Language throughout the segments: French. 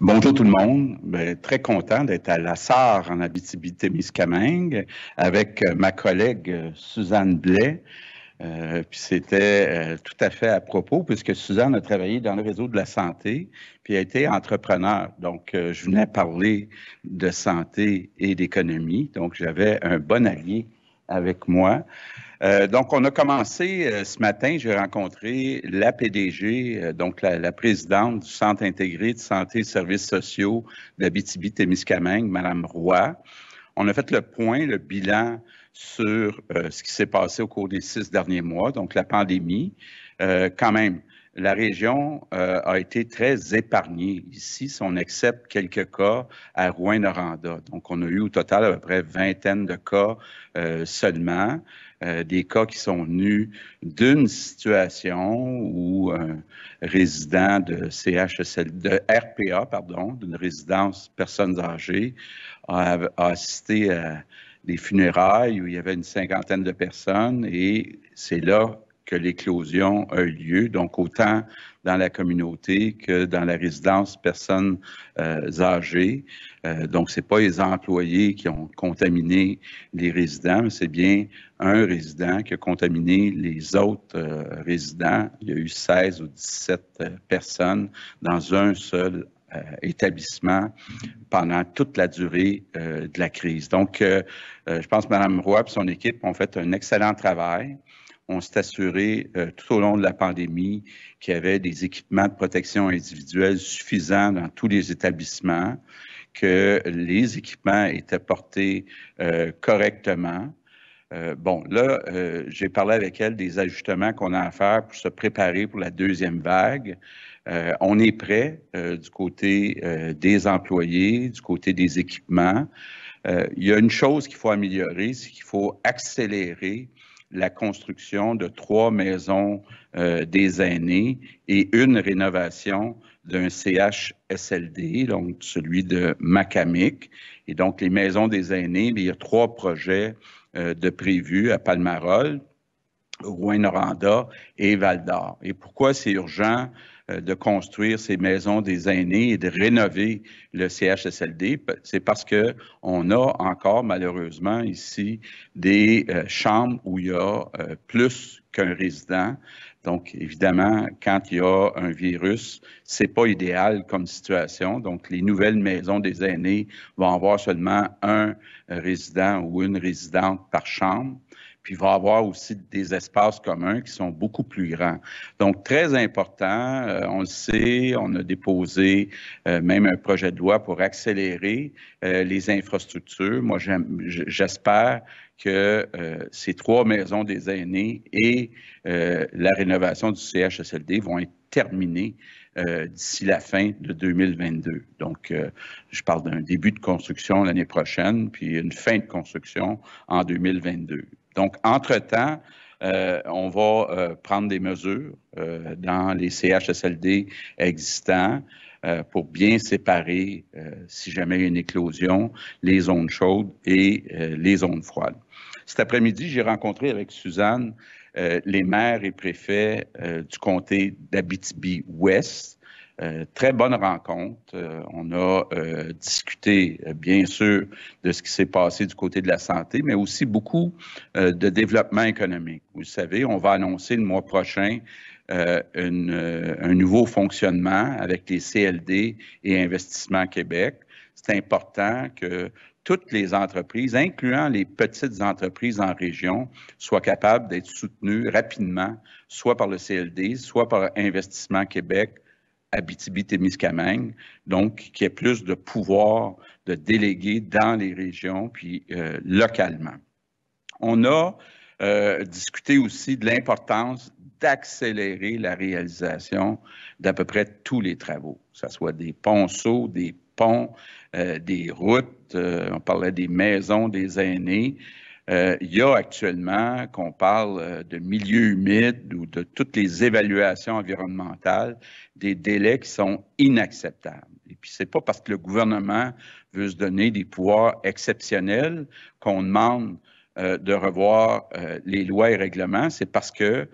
Bonjour tout le monde. Ben, très content d'être à la SAR en Abitibi-Témiscamingue avec euh, ma collègue euh, Suzanne Blais. Euh, puis c'était tout à fait à propos puisque Suzanne a travaillé dans le réseau de la santé puis a été entrepreneur. Donc, je venais parler de santé et d'économie. Donc, j'avais un bon allié avec moi. Euh, donc, on a commencé euh, ce matin, j'ai rencontré la PDG, euh, donc la, la, présidente du Centre intégré de santé et services sociaux de BTB témiscamingue Mme Roy. On a fait le point, le bilan sur ce qui s'est passé au cours des six derniers mois, donc la pandémie. quand même, la région euh, a été très épargnée ici, si on accepte quelques cas à Rouen-Noranda. Donc, on a eu au total à peu près vingtaine de cas euh, seulement, euh, des cas qui sont venus d'une situation où un résident de CHSL, de RPA, pardon, d'une résidence personnes âgées, a, a assisté à des funérailles où il y avait une cinquantaine de personnes et c'est là que l'éclosion a eu lieu. Donc, autant dans la communauté que dans la résidence personnes euh, âgées. Euh, donc, ce n'est pas les employés qui ont contaminé les résidents, mais c'est bien un résident qui a contaminé les autres euh, résidents. Il y a eu 16 ou 17 personnes dans un seul établissement pendant toute la durée de la crise. Donc, je pense que Mme Roy et son équipe ont fait un excellent travail on s'est assuré euh, tout au long de la pandémie qu'il y avait des équipements de protection individuelle suffisants dans tous les établissements, que les équipements étaient portés euh, correctement. Euh, bon, là, j'ai parlé avec elle des ajustements qu'on a à faire pour se préparer pour la deuxième vague. on est prêt du côté des employés, du côté des équipements. il y a une chose qu'il faut améliorer, c'est qu'il faut accélérer la construction de trois maisons euh, des aînés et une rénovation d'un CHSLD, donc celui de Macamic. Et donc, les maisons des aînés, il y a trois projets euh, de prévus à Palmarol, Rouen-Noranda et Val-d'Or. Et pourquoi c'est urgent? Euh, de construire ces maisons des aînés et de rénover le CHSLD, c'est parce que on a encore malheureusement ici des euh, chambres où il y a euh, plus qu'un résident. Donc, évidemment, quand il y a un virus, c'est pas idéal comme situation. Donc, les nouvelles maisons des aînés vont avoir seulement un résident ou une résidente par chambre puis il va avoir aussi des espaces communs qui sont beaucoup plus grands. Donc, très important, euh, on le sait, on a déposé euh, même un projet de loi pour accélérer euh, les infrastructures. Moi, j'espère que ces trois maisons des aînés et la rénovation du CHSLD vont être terminées d'ici la fin de 2022. Donc, je parle d'un début de construction l'année prochaine, puis une fin de construction en 2022. Donc, entre-temps, euh, on va euh, prendre des mesures euh, dans les CHSLD existants pour bien séparer, si jamais il y a une éclosion, les zones chaudes et les zones froides. Cet après-midi, j'ai rencontré avec Suzanne les maires et préfets du comté d'Abitibi-Ouest euh, très bonne rencontre. Euh, on a euh, discuté, bien sûr, de ce qui s'est passé du côté de la santé, mais aussi beaucoup de développement économique. Vous savez, on va annoncer le mois prochain un nouveau fonctionnement avec les CLD et Investissement Québec. C'est important que toutes les entreprises, incluant les petites entreprises en région, soient capables d'être soutenues rapidement, soit par le CLD, soit par Investissement Québec Abitibi-Témiscamingue, donc qu'il y ait plus de pouvoir de déléguer dans les régions puis euh, localement. On a euh, discuté aussi de l'importance d'accélérer la réalisation d'à peu près tous les travaux, que ce soit des ponceaux, des ponts, euh, des routes, on parlait des maisons des aînés, euh, il y a actuellement, qu'on parle euh, de milieux humides ou de toutes les évaluations environnementales, des délais qui sont inacceptables. Et puis, ce n'est pas parce que le gouvernement veut se donner des pouvoirs exceptionnels qu'on demande euh, de revoir les lois et règlements. C'est parce que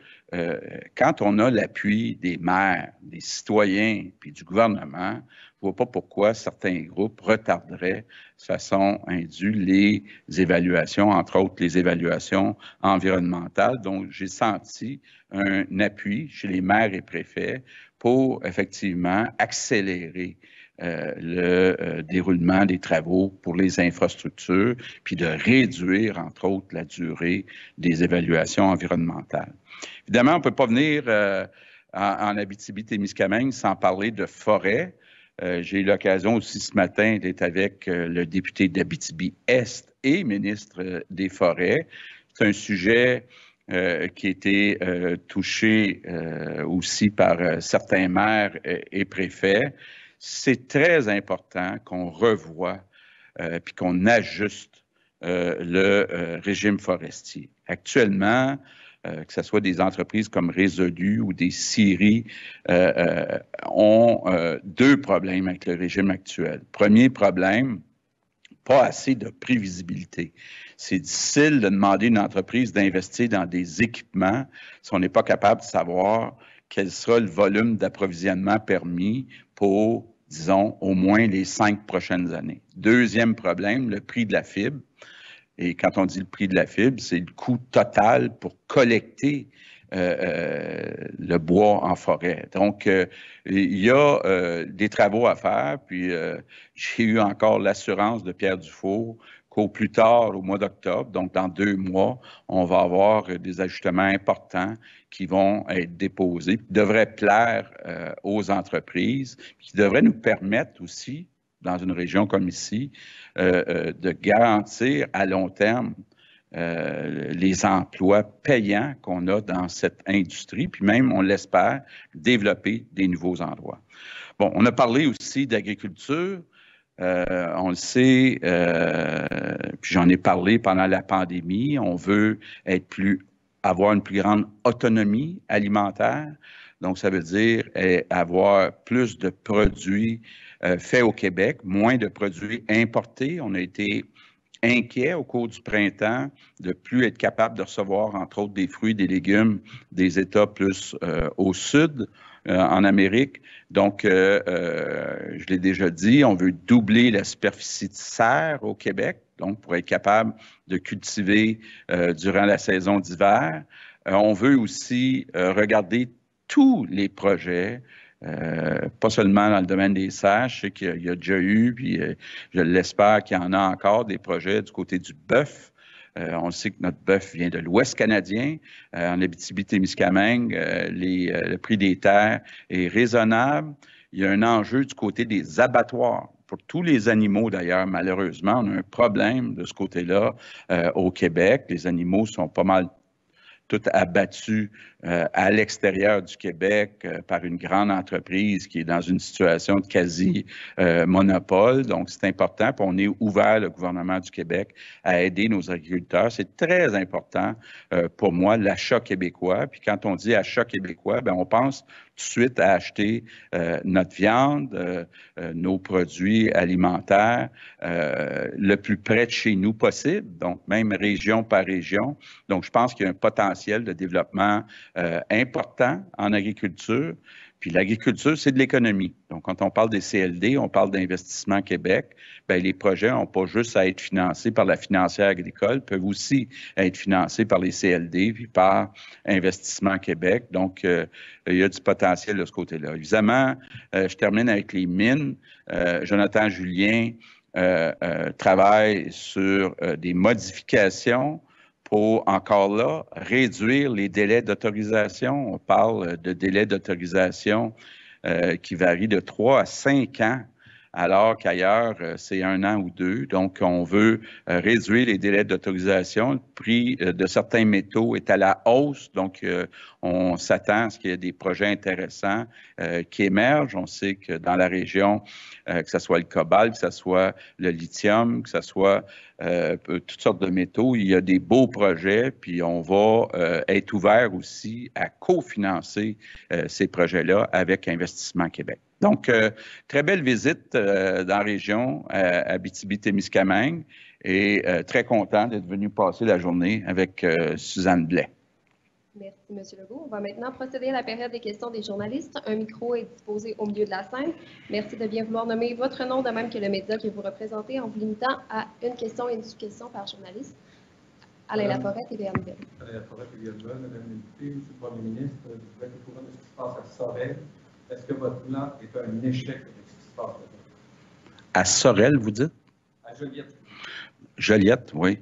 quand on a l'appui des maires, des citoyens, puis du gouvernement, je ne vois pas pourquoi certains groupes retarderaient de façon indue les évaluations, entre autres les évaluations environnementales. Donc, j'ai senti un appui chez les maires et préfets pour effectivement accélérer euh, le euh, déroulement des travaux pour les infrastructures, puis de réduire, entre autres, la durée des évaluations environnementales. Évidemment, on ne peut pas venir euh, en, en Abitibi-Témiscamingue sans parler de forêt. Euh, j'ai eu l'occasion aussi ce matin d'être avec euh, le député d'Abitibi-Est et ministre euh, des Forêts. C'est un sujet qui a été touché aussi par certains maires et, préfets. C'est très important qu'on revoie puis qu'on ajuste le régime forestier. Actuellement, euh, que ce soit des entreprises comme Résolu ou des Siri, euh, euh, ont deux problèmes avec le régime actuel. Premier problème, pas assez de prévisibilité. C'est difficile de demander à une entreprise d'investir dans des équipements si on n'est pas capable de savoir quel sera le volume d'approvisionnement permis pour, disons, au moins les cinq prochaines années. Deuxième problème, le prix de la fibre. Et quand on dit le prix de la fibre, c'est le coût total pour collecter euh, euh, le bois en forêt. Donc, euh, il y a des travaux à faire, puis j'ai eu encore l'assurance de Pierre Dufour qu'au plus tard, au mois d'octobre, donc dans deux mois, on va avoir des ajustements importants qui vont être déposés, qui devraient plaire aux entreprises, qui devraient nous permettre aussi dans une région comme ici, euh, euh, de garantir à long terme euh, les emplois payants qu'on a dans cette industrie, puis même, on l'espère, développer des nouveaux endroits. Bon, on a parlé aussi d'agriculture. Euh, on le sait, euh, puis j'en ai parlé pendant la pandémie, on veut être plus, avoir une plus grande autonomie alimentaire. Donc, ça veut dire eh, avoir plus de produits euh, fait au Québec, moins de produits importés. On a été inquiet au cours du printemps de plus être capable de recevoir, entre autres, des fruits, des légumes des États plus euh, au sud, euh, en Amérique. Donc, je l'ai déjà dit, on veut doubler la superficie de serre au Québec, donc pour être capable de cultiver durant la saison d'hiver. on veut aussi regarder tous les projets euh, pas seulement dans le domaine des sèches, je sais qu'il y, a déjà eu, puis euh, je l'espère qu'il y en a encore des projets du côté du bœuf. Euh, on sait que notre bœuf vient de l'Ouest canadien. en Abitibi-Témiscamingue, le prix des terres est raisonnable. Il y a un enjeu du côté des abattoirs pour tous les animaux d'ailleurs, malheureusement, on a un problème de ce côté-là au Québec. Les animaux sont pas mal tous abattus euh, à l'extérieur du Québec euh, par une grande entreprise qui est dans une situation de quasi-monopole. Euh, donc, c'est important. Puis on est ouvert, le gouvernement du Québec, à aider nos agriculteurs. C'est très important pour moi, l'achat québécois. Puis quand on dit achat québécois, ben, on pense tout de suite à acheter notre viande, nos produits alimentaires le plus près de chez nous possible, donc même région par région. Donc, je pense qu'il y a un potentiel de développement euh, important en agriculture. Puis l'agriculture, c'est de l'économie. Donc, quand on parle des CLD, on parle d'investissement Québec. Ben, les projets n'ont pas juste à être financés par la financière agricole, peuvent aussi être financés par les CLD puis par Investissement Québec. Donc, euh, il y a du potentiel de ce côté-là. Évidemment, euh, je termine avec les mines. Jonathan Julien travaille sur des modifications pour, encore là, réduire les délais d'autorisation. On parle de délais d'autorisation euh, qui varient de trois à cinq ans alors qu'ailleurs, euh, c'est un an ou deux. Donc, on veut euh, réduire les délais d'autorisation. Le prix euh, de certains métaux est à la hausse, donc on s'attend à ce qu'il y ait des projets intéressants qui émergent. On sait que dans la région, que ce soit le cobalt, que ce soit le lithium, que ce soit toutes sortes de métaux. Il y a des beaux projets, puis on va être ouvert aussi à cofinancer ces projets-là avec Investissement Québec. Donc, euh, très belle visite euh, dans la région, à euh, bitibi témiscamingue et très content d'être venu passer la journée avec Suzanne Blais. Merci, M. Legault. On va maintenant procéder à la période des questions des journalistes. Un micro est disposé au milieu de la scène. Merci de bien vouloir nommer votre nom, de même que le média que vous représentez, en vous limitant à une question et une question par journaliste. Alain Laforêt, et Alain Laforêt, et Véronique. Madame la députée, M. le Premier ministre, vous êtes au courant de ce qui se passe à est-ce que votre plan est un échec avec ce qui se passe À Sorel, vous dites? À Joliette. Joliette, oui.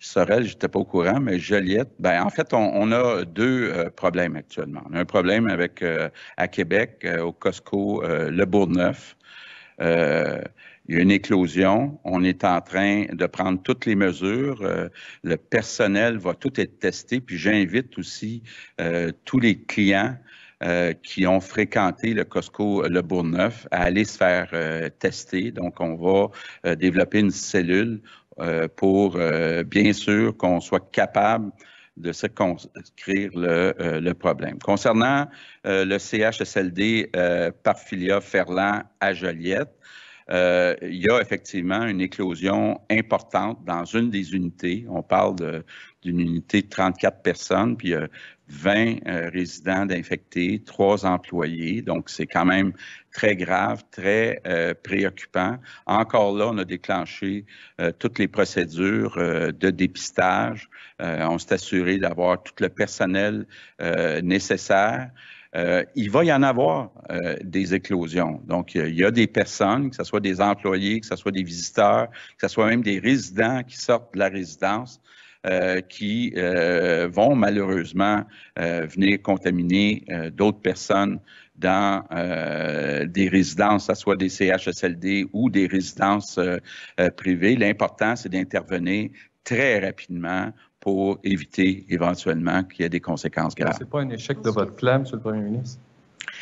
Sorel, je n'étais pas au courant, mais Joliette, ben, en fait, on, a deux euh, problèmes actuellement. On a un problème avec euh, à Québec, euh, au Costco, le Bourgneuf. Il y a une éclosion. On est en train de prendre toutes les mesures. le personnel va tout être testé. Puis j'invite aussi tous les clients euh, qui ont fréquenté le Costco euh, Le Bourgneuf à aller se faire euh, tester. Donc, on va développer une cellule pour, bien sûr, qu'on soit capable de circonscrire le, le problème. Concernant le CHSLD parfilia Ferland à Joliette, euh, il y a effectivement une éclosion importante dans une des unités. On parle d'une unité de 34 personnes, puis a 20 euh, résidents infectés, 3 employés. Donc, c'est quand même très grave, très euh, préoccupant. Encore là, on a déclenché toutes les procédures de dépistage. on s'est assuré d'avoir tout le personnel nécessaire. Euh, il va y en avoir euh, des éclosions. Donc, il y a des personnes, que ce soit des employés, que ce soit des visiteurs, que ce soit même des résidents qui sortent de la résidence, euh, qui vont malheureusement venir contaminer d'autres personnes dans des résidences, que ce soit des CHSLD ou des résidences privées. L'important, c'est d'intervenir très rapidement pour éviter éventuellement qu'il y ait des conséquences graves. Ce n'est pas un échec de votre plan, Monsieur le Premier ministre?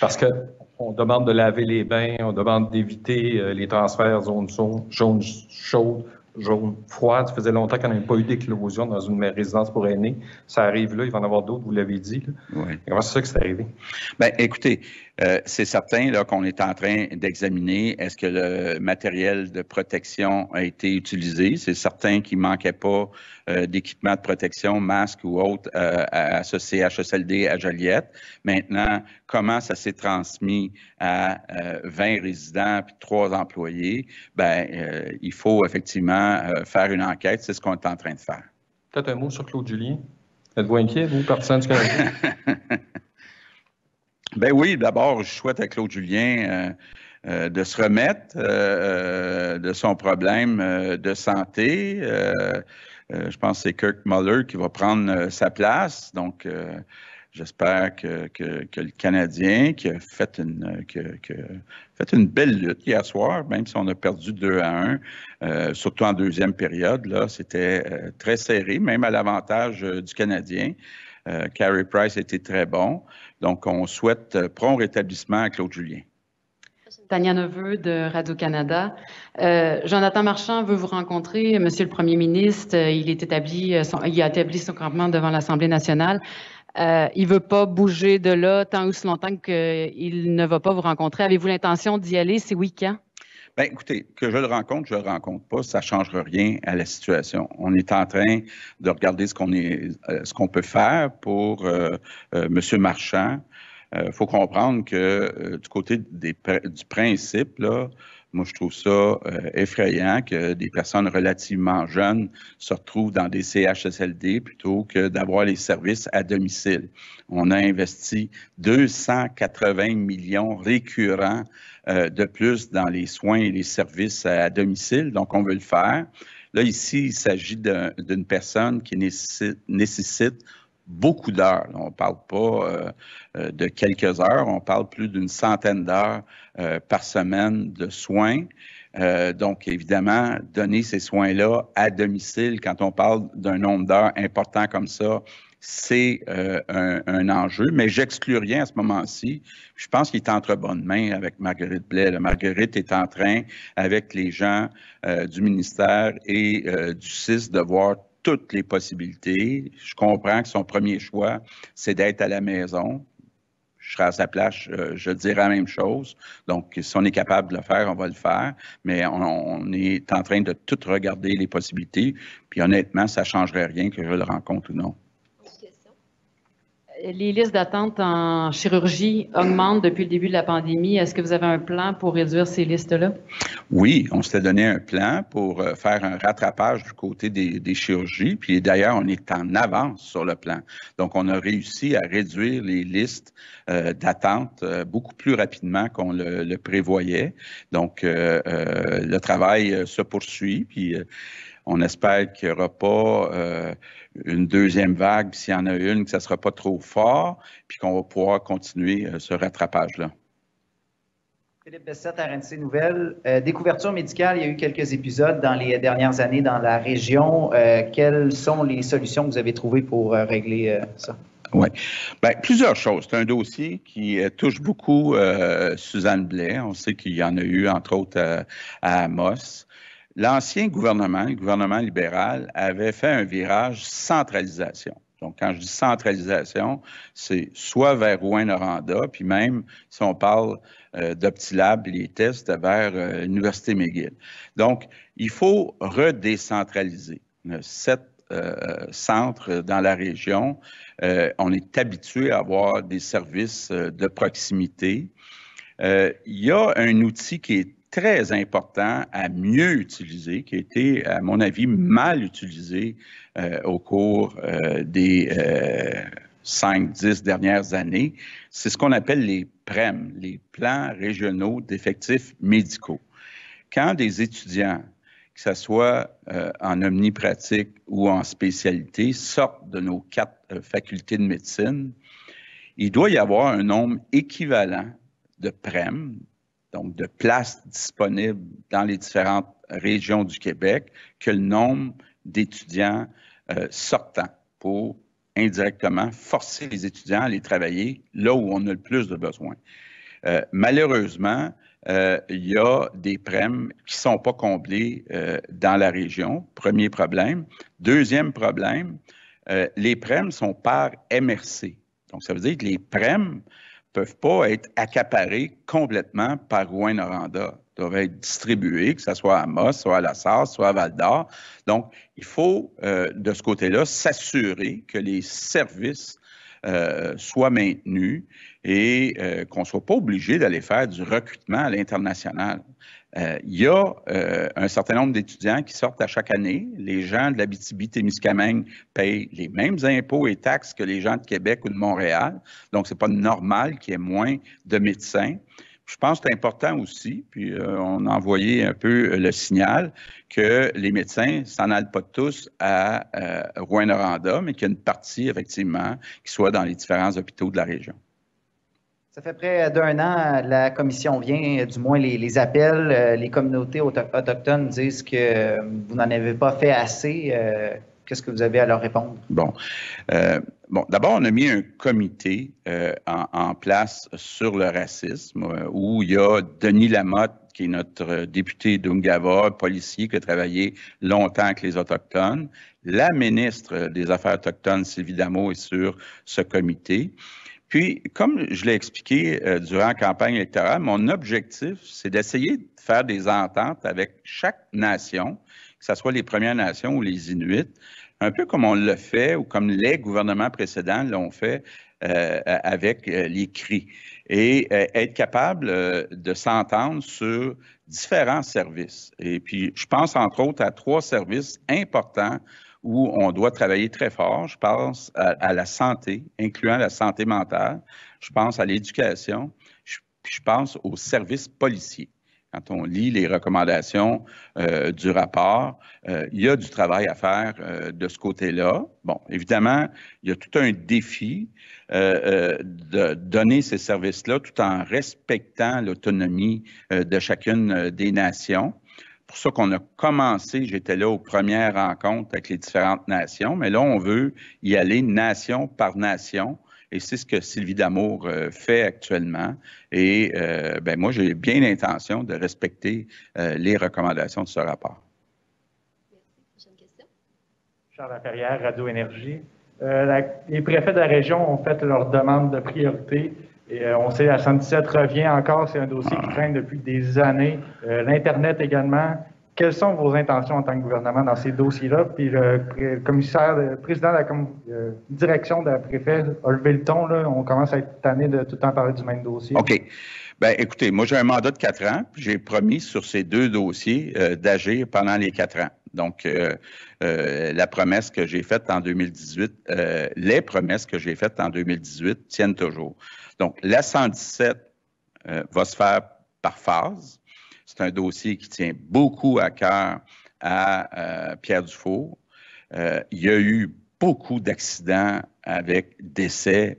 Parce qu'on demande de laver les bains, on demande d'éviter euh, les transferts zone jaune chaude, jaune froide. Ça faisait longtemps qu'on n'avait pas eu d'éclosion dans une résidence pour aînés. Ça arrive là, il va en avoir d'autres, vous l'avez dit. c'est ça que c'est arrivé? Ben, écoutez, euh, c'est certain qu'on est en train d'examiner est-ce que le matériel de protection a été utilisé. C'est certain qu'il ne manquait pas euh, d'équipements de protection, masques ou autres euh, à, à, ce CHSLD à Joliette. Maintenant, comment ça s'est transmis à 20 euh, résidents puis 3 employés? Ben, il faut effectivement faire une enquête. C'est ce qu'on est en train de faire. Peut-être un mot sur Claude Julien. Êtes-vous inquiet, vous, partisan du Canada? ben oui, d'abord, je souhaite à Claude Julien de se remettre de son problème de santé. Euh, je pense que c'est Kirk Muller qui va prendre euh, sa place. Donc, euh, J'espère que, le Canadien, qui a fait une, fait une belle lutte hier soir, même si on a perdu 2 à 1, surtout en deuxième période, là, c'était très serré, même à l'avantage du Canadien. Carey Price a été très bon. Donc, on souhaite prompt rétablissement à Claude Julien. Tania Neveu de Radio-Canada. Euh, Jonathan Marchand veut vous rencontrer. Monsieur le Premier ministre, euh, il, est établi, euh, il a établi son campement devant l'Assemblée nationale. il ne veut pas bouger de là tant ou si longtemps qu'il ne va pas vous rencontrer. Avez-vous l'intention d'y aller? ces week ends Bien, écoutez, que je le rencontre, je ne le rencontre pas, ça ne change rien à la situation. On est en train de regarder ce qu'on qu'on peut faire pour Monsieur M. Marchand. Il euh, faut comprendre que euh, du côté des, du principe, là, moi, je trouve ça euh, effrayant que des personnes relativement jeunes se retrouvent dans des CHSLD plutôt que d'avoir les services à domicile. On a investi 280 millions récurrents de plus dans les soins et les services à, domicile, donc on veut le faire. Là, ici, il s'agit d'une personne qui nécessite, nécessite beaucoup d'heures. On ne parle pas euh, euh, de quelques heures, on parle plus d'une centaine d'heures euh, par semaine de soins. donc, évidemment, donner ces soins-là à domicile, quand on parle d'un nombre d'heures important comme ça, c'est un, enjeu, mais j'exclus rien à ce moment-ci. Je pense qu'il est entre bonnes mains avec Marguerite Blais. Marguerite est en train, avec les gens du ministère et du CIS, de voir toutes les possibilités. Je comprends que son premier choix, c'est d'être à la maison. Je serai à sa place, euh, je, dirai dirais la même chose. Donc, si on est capable de le faire, on va le faire. Mais on, on est en train de tout regarder les possibilités. Puis honnêtement, ça ne changerait rien que je le rencontre ou non les listes d'attente en chirurgie augmentent depuis le début de la pandémie. Est-ce que vous avez un plan pour réduire ces listes-là? Oui, on s'était donné un plan pour euh, faire un rattrapage du côté des, chirurgies. Puis d'ailleurs, on est en avance sur le plan. Donc, on a réussi à réduire les listes euh, d'attente euh, beaucoup plus rapidement qu'on le, prévoyait. Donc, le travail se poursuit. Puis on espère qu'il n'y aura pas euh, une deuxième vague, s'il y en a une, que ça ne sera pas trop fort, puis qu'on va pouvoir continuer euh, ce rattrapage-là. Philippe Bessette, RNC Nouvelle. Euh, découverture médicale, il y a eu quelques épisodes dans les dernières années dans la région. quelles sont les solutions que vous avez trouvées pour régler ça? Oui. Bien, plusieurs choses. C'est un dossier qui touche beaucoup Suzanne Blais. On sait qu'il y en a eu, entre autres, à Amos. L'ancien gouvernement, le gouvernement libéral, avait fait un virage centralisation. Donc, quand je dis centralisation, c'est soit vers Rouen-Noranda, puis même, si on parle euh, d'Optilab, les tests vers euh, l'Université McGill. Donc, il faut redécentraliser. Sept euh, centres dans la région, euh, on est habitué à avoir des services euh, de proximité. il y a un outil qui est très important à mieux utiliser, qui a été, à mon avis, mal utilisé euh, au cours euh, des euh, cinq, dix dernières années, c'est ce qu'on appelle les PREM, les plans régionaux d'effectifs médicaux. Quand des étudiants, que ce soit en omnipratique ou en spécialité, sortent de nos quatre facultés de médecine, il doit y avoir un nombre équivalent de PREM, donc de places disponibles dans les différentes régions du Québec, que le nombre d'étudiants sortant euh, sortants pour indirectement forcer les étudiants à aller travailler là où on a le plus de besoins. Euh, malheureusement, euh, il y a des prêmes qui ne sont pas comblés dans la région. Premier problème. Deuxième problème, les prêmes sont par MRC. Donc, ça veut dire que les prêmes peuvent pas être accaparés complètement par Rouen-Noranda. Ils doivent être distribués, que ce soit à Moss, soit à La Sarre, soit à Val-d'Or. Donc, il faut, euh, de ce côté-là, s'assurer que les services euh, soient maintenus et euh, qu'on ne soit pas obligé d'aller faire du recrutement à l'international. Euh, il y a euh, un certain nombre d'étudiants qui sortent à chaque année. Les gens de la BTB-Témiscamingue payent les mêmes impôts et taxes que les gens de Québec ou de Montréal. Donc, ce n'est pas normal qu'il y ait moins de médecins. Je pense que c'est important aussi, puis euh, on a envoyé un peu le signal que les médecins s'en allent pas tous à Rouen-Noranda, mais qu'il y a une partie, effectivement, qui soit dans les différents hôpitaux de la région. Ça fait près d'un an, la commission vient, euh, du moins les, appels, euh, les communautés autochtones disent que euh, vous n'en avez pas fait assez. Qu'est-ce que vous avez à leur répondre? Bon. bon D'abord, on a mis un comité en, place sur le racisme où il y a Denis Lamotte, qui est notre député d'Ungava, policier qui a travaillé longtemps avec les Autochtones. La ministre des Affaires autochtones, Sylvie Damo, est sur ce comité. Puis, comme je l'ai expliqué euh, durant la campagne électorale, mon objectif, c'est d'essayer de faire des ententes avec chaque nation, que ce soit les Premières Nations ou les Inuits, un peu comme on le fait ou comme les gouvernements précédents l'ont fait euh, avec euh, les cris, et être capable de s'entendre sur différents services. Et puis, je pense entre autres à trois services importants où on doit travailler très fort. Je pense à, la santé, incluant la santé mentale. Je pense à l'éducation. Je, pense aux services policiers quand on lit les recommandations euh, du rapport, euh, il y a du travail à faire euh, de ce côté-là. Bon, évidemment, il y a tout un défi de donner ces services-là tout en respectant l'autonomie de chacune des nations pour ça qu'on a commencé, j'étais là aux premières rencontres avec les différentes nations, mais là, on veut y aller nation par nation. Et c'est ce que Sylvie Damour euh, fait actuellement. Et euh, ben moi, j'ai bien l'intention de respecter euh, les recommandations de ce rapport. Merci. Prochaine question. Charles Laferrière, Radio Énergie. les préfets de la région ont fait leur demande de priorité et euh, on sait, la 117 revient encore, c'est un dossier qui traîne depuis des années. Euh, L'Internet également. Quelles sont vos intentions en tant que gouvernement dans ces dossiers-là? Puis le, euh, commissaire, le président de la direction de la préfète a levé le ton. Là. On commence à être tanné de tout le temps parler du même dossier. OK. Bien, écoutez, moi, j'ai un mandat de quatre ans. J'ai promis sur ces deux dossiers d'agir pendant les quatre ans. Donc, euh, la promesse que j'ai faite en 2018, euh, les promesses que j'ai faites en 2018 tiennent toujours. Donc, la 117 euh, va se faire par phase. C'est un dossier qui tient beaucoup à cœur à Pierre Dufour. il y a eu beaucoup d'accidents avec décès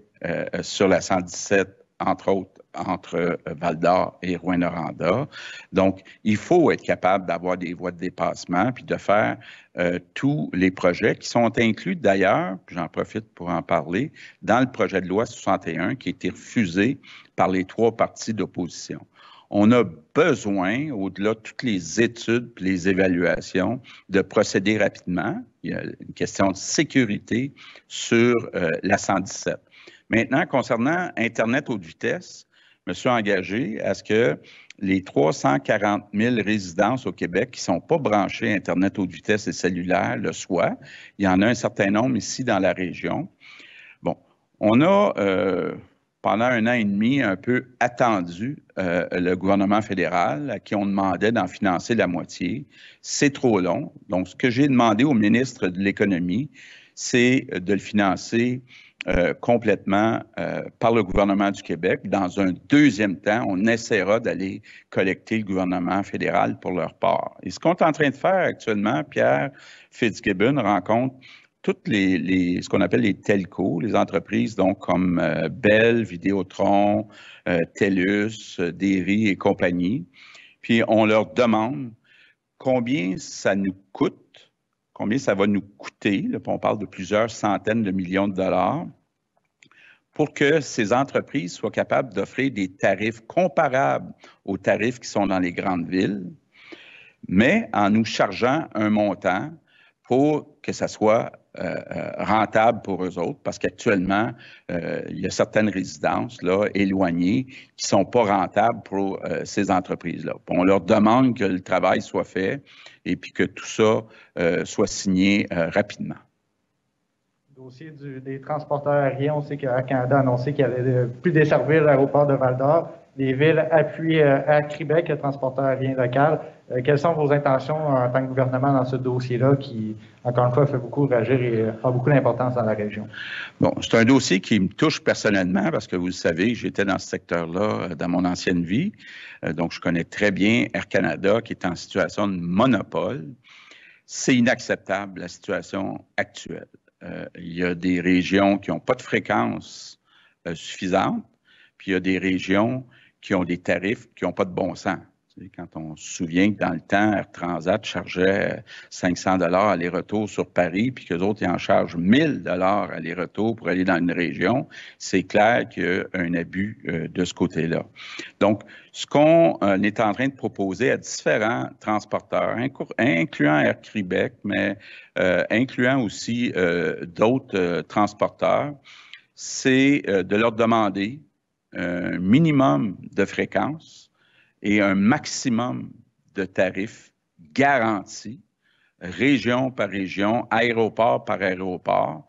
sur la 117, entre autres entre euh, Val d'Or et Rouen-Noranda. Donc, il faut être capable d'avoir des voies de dépassement puis de faire euh, tous les projets qui sont inclus d'ailleurs, j'en profite pour en parler, dans le projet de loi 61 qui a été refusé par les trois partis d'opposition. On a besoin, au-delà de toutes les études et les évaluations, de procéder rapidement. Il y a une question de sécurité sur euh, la 117. Maintenant, concernant Internet haute vitesse, me suis engagé à ce que les 340 000 résidences au Québec qui ne sont pas branchées Internet haute vitesse et cellulaire le soient. Il y en a un certain nombre ici dans la région. Bon, on a, euh, pendant un an et demi, un peu attendu euh, le gouvernement fédéral à qui on demandait d'en financer la moitié. C'est trop long. Donc, ce que j'ai demandé au ministre de l'Économie, c'est de le financer euh, complètement euh, par le gouvernement du Québec. Dans un deuxième temps, on essaiera d'aller collecter le gouvernement fédéral pour leur part. Et ce qu'on est en train de faire actuellement, Pierre Fitzgibbon rencontre toutes les, ce qu'on appelle les telcos, les entreprises donc comme euh, Bell, Vidéotron, TELUS, Derry et compagnie. Puis on leur demande combien ça nous coûte combien ça va nous coûter, on parle de plusieurs centaines de millions de dollars, pour que ces entreprises soient capables d'offrir des tarifs comparables aux tarifs qui sont dans les grandes villes, mais en nous chargeant un montant pour que ça soit euh, euh, rentable pour eux autres parce qu'actuellement, euh, il y a certaines résidences là, éloignées qui ne sont pas rentables pour ces entreprises-là. On leur demande que le travail soit fait et puis que tout ça soit signé rapidement dossier des transporteurs aériens, on sait qu'Air Canada a annoncé qu'il allait plus desservir l'aéroport de Val-d'Or. Les villes appuient à Québec, le transporteur aérien local. Euh, quelles sont vos intentions en tant que gouvernement dans ce dossier-là qui, encore une fois, fait beaucoup réagir et a euh, beaucoup d'importance dans la région? Bon, c'est un dossier qui me touche personnellement parce que vous le savez, j'étais dans ce secteur-là euh, dans mon ancienne vie. Donc, je connais très bien Air Canada qui est en situation de monopole. C'est inacceptable la situation actuelle. il y a des régions qui n'ont pas de fréquence suffisante, puis il y a des régions qui ont des tarifs qui n'ont pas de bon sens. Quand on se souvient que dans le temps, Air Transat chargeait 500 dollars aller-retour sur Paris, puis que autres, ils en chargent 1000 dollars aller-retour pour aller dans une région, c'est clair qu'il y a un abus euh, de ce côté-là. Donc, ce qu'on euh, est en train de proposer à différents transporteurs, incluant Air Québec, mais euh, incluant aussi d'autres transporteurs, c'est de leur demander un minimum de fréquence, et un maximum de tarifs garantis, région par région, aéroport par aéroport.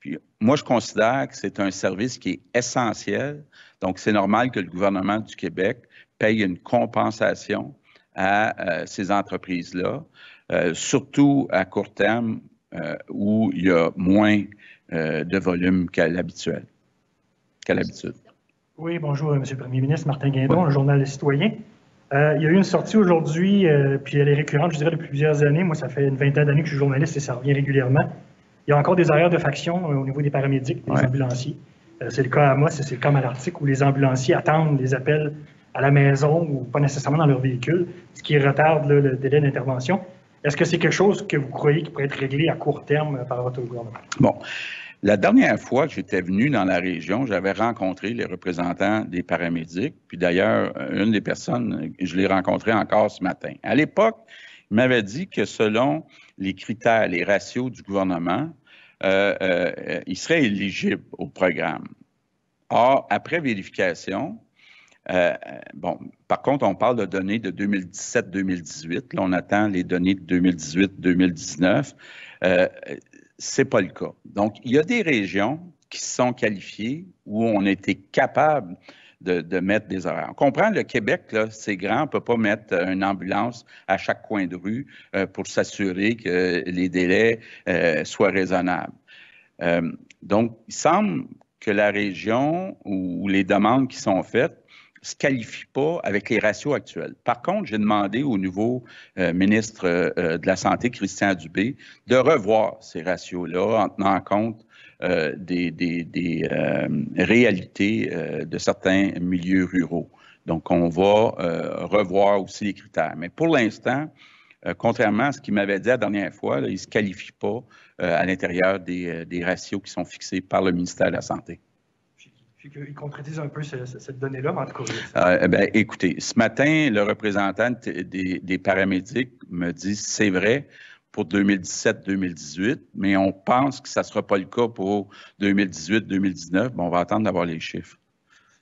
Puis moi, je considère que c'est un service qui est essentiel. Donc, c'est normal que le gouvernement du Québec paye une compensation à euh, ces entreprises-là, euh, surtout à court terme euh, où il y a moins de volume qu'à l'habituel, qu'à l'habitude. Oui, bonjour, euh, Monsieur le Premier ministre. Martin Guindon, le Journal citoyen. Euh, il y a eu une sortie aujourd'hui, euh, puis elle est récurrente, je dirais, depuis plusieurs années. Moi, ça fait une vingtaine d'années que je suis journaliste et ça revient régulièrement. Il y a encore des arrières de faction au niveau des paramédics, des ambulanciers. c'est le cas à moi, c'est le cas à l'article où les ambulanciers attendent les appels à la maison ou pas nécessairement dans leur véhicule, ce qui retarde le délai d'intervention. Est-ce que c'est quelque chose que vous croyez qui pourrait être réglé à court terme par votre gouvernement? Bon. La dernière fois que j'étais venu dans la région, j'avais rencontré les représentants des paramédics. Puis d'ailleurs, euh, une des personnes, je l'ai rencontré encore ce matin. À l'époque, il m'avait dit que selon les critères, les ratios du gouvernement, euh, euh, il serait éligible au programme. Or, après vérification, bon, par contre, on parle de données de 2017-2018. Là, on attend les données de 2018-2019. Euh, c'est pas le cas. Donc, il y a des régions qui sont qualifiées où on a été capable de, mettre des horaires. On comprend, le Québec, c'est grand, on peut pas mettre euh, une ambulance à chaque coin de rue euh, pour s'assurer que les délais euh, soient raisonnables. Euh, donc, il semble que la région ou les demandes qui sont faites se qualifie pas avec les ratios actuels. Par contre, j'ai demandé au nouveau euh, ministre euh, de la Santé, Christian Dubé, de revoir ces ratios-là en tenant compte euh, des, réalités de certains milieux ruraux. Donc, on va revoir aussi les critères. Mais pour l'instant, contrairement à ce qu'il m'avait dit la dernière fois, il ne se qualifie pas à l'intérieur des ratios qui sont fixés par le ministère de la Santé. Qu'ils qu'il un peu cette donnée-là, en tout cas. Euh, eh écoutez, ce matin, le représentant des, des paramédics me dit c'est vrai pour 2017-2018, mais on pense que ça ne sera pas le cas pour 2018-2019. Bon, on va attendre d'avoir les chiffres.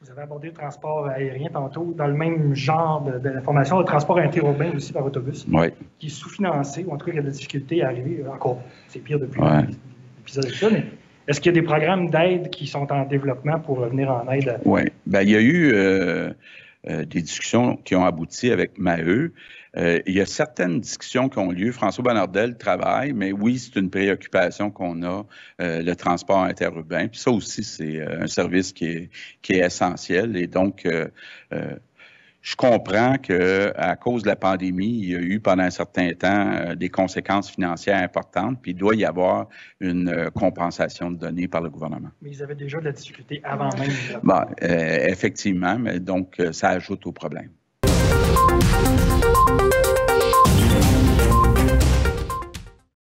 Vous avez abordé le transport aérien tantôt, dans le même genre de, de formation, le transport interurbain aussi par autobus, qui est sous-financé, ou en tout cas, il y a des difficultés à arriver euh, encore. C'est pire depuis l'épisode de ça, est-ce qu'il y a des programmes d'aide qui sont en développement pour venir en aide? À... Oui. Ben, il y a eu euh, euh, des discussions qui ont abouti avec Maheu. Euh, il y a certaines discussions qui ont lieu. François Bonardel travaille, mais oui, c'est une préoccupation qu'on a, euh, le transport interurbain. Puis ça aussi, c'est un service qui est, qui est essentiel. Et donc, je comprends que à cause de la pandémie, il y a eu pendant un certain temps euh, des conséquences financières importantes, puis il doit y avoir une euh, compensation donnée par le gouvernement. Mais ils avaient déjà de la difficulté avant même. Euh, effectivement, mais donc ça ajoute au problème.